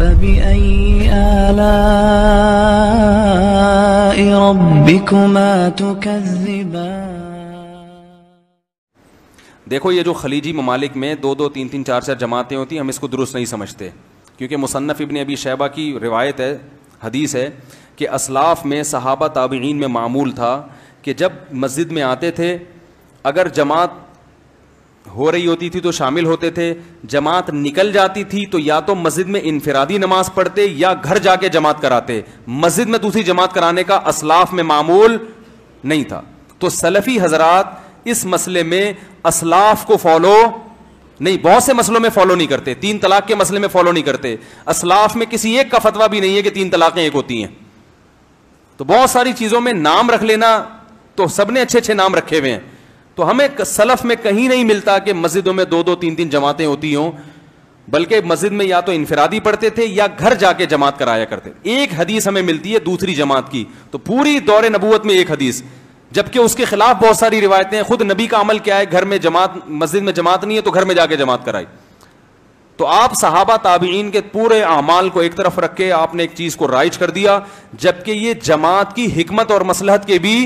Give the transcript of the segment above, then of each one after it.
فبأي آلاء ربكما देखो ये जो खलीजी ममालिक में दो दो तीन तीन चार चार जमातें होती हम इसको दुरुस्त नहीं समझते क्योंकि मुसन्फ़ इबन अभी शैबा की रिवायत है हदीस है कि असलाफ़ में सहाबा ताबीन में मामूल था कि जब मस्जिद में आते थे अगर जमात हो रही होती थी तो शामिल होते थे जमात निकल जाती थी तो या तो मस्जिद में इनफरादी नमाज पढ़ते या घर जाके जमात कराते मस्जिद में दूसरी जमात कराने का असलाफ में मामूल नहीं था तो सलफ़ी हजरात इस मसले में असलाफ को फॉलो नहीं बहुत से मसलों में फॉलो नहीं करते तीन तलाक के मसले में फॉलो नहीं करते असलाफ में किसी एक का फतवा भी नहीं है कि तीन तलाकें एक होती हैं तो बहुत सारी चीज़ों में नाम रख लेना तो सबने अच्छे अच्छे नाम रखे हुए हैं तो हमें सलफ में कहीं नहीं मिलता कि मस्जिदों में दो दो तीन तीन जमातें होती हों बल्कि मस्जिद में या तो इनफरादी पढ़ते थे या घर जाके जमात कराया करते एक हदीस हमें मिलती है दूसरी जमात की तो पूरी दौरे नबूत में एक हदीस जबकि उसके खिलाफ बहुत सारी रिवायतें हैं खुद नबी का अमल क्या है घर में जमात मस्जिद में जमात नहीं है तो घर में जाके जमात कराई तो आप सहाबा ताबीन के पूरे अमाल को एक तरफ रख के आपने एक चीज को राइज कर दिया जबकि ये जमात की हिकमत और मसलहत के भी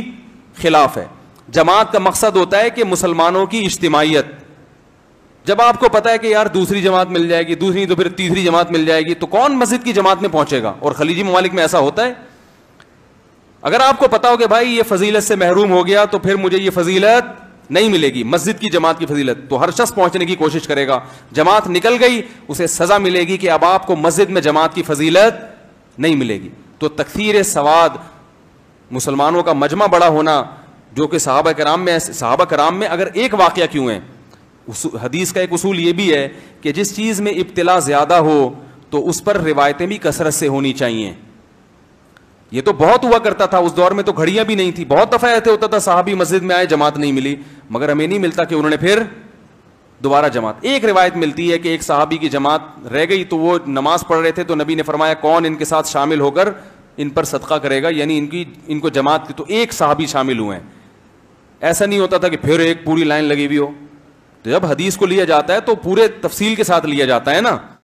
खिलाफ है जमात का मकसद होता है कि मुसलमानों की इज्तमाहीत जब आपको पता है कि यार दूसरी जमात मिल जाएगी दूसरी तो फिर तीसरी जमात मिल जाएगी तो कौन मस्जिद की जमात में पहुंचेगा और खलीजी ममालिक में ऐसा होता है अगर आपको पता हो कि भाई ये फजीलत से महरूम हो गया तो फिर मुझे ये फजीलत नहीं मिलेगी मस्जिद की जमात की फजीलत तो हर शख्स पहुंचने की कोशिश करेगा जमात निकल गई उसे सजा मिलेगी कि अब आपको मस्जिद में जमात की फजीलत नहीं मिलेगी तो तकसीर सवाद मुसलमानों का मजमा बड़ा होना जो कि साहब कराम में साहब कराम में अगर एक वाक़ क्यों है हदीस का एक उसूल ये भी है कि जिस चीज़ में इब्तला ज़्यादा हो तो उस पर रिवायतें भी कसरत से होनी चाहिए ये तो बहुत हुआ करता था उस दौर में तो घड़ियां भी नहीं थी बहुत दफ़ा ऐसे होता था साहबी मस्जिद में आए जमात नहीं मिली मगर हमें नहीं मिलता कि उन्होंने फिर दोबारा जमात एक रिवायत मिलती है कि एक साहबी की जमात रह गई तो वो नमाज पढ़ रहे थे तो नबी ने फरमाया कौन इनके साथ शामिल होकर इन पर सदका करेगा यानी इनकी इनको जमात की तो एक साहबी शामिल हुए हैं ऐसा नहीं होता था कि फिर एक पूरी लाइन लगी हुई हो तो जब हदीस को लिया जाता है तो पूरे तफसील के साथ लिया जाता है ना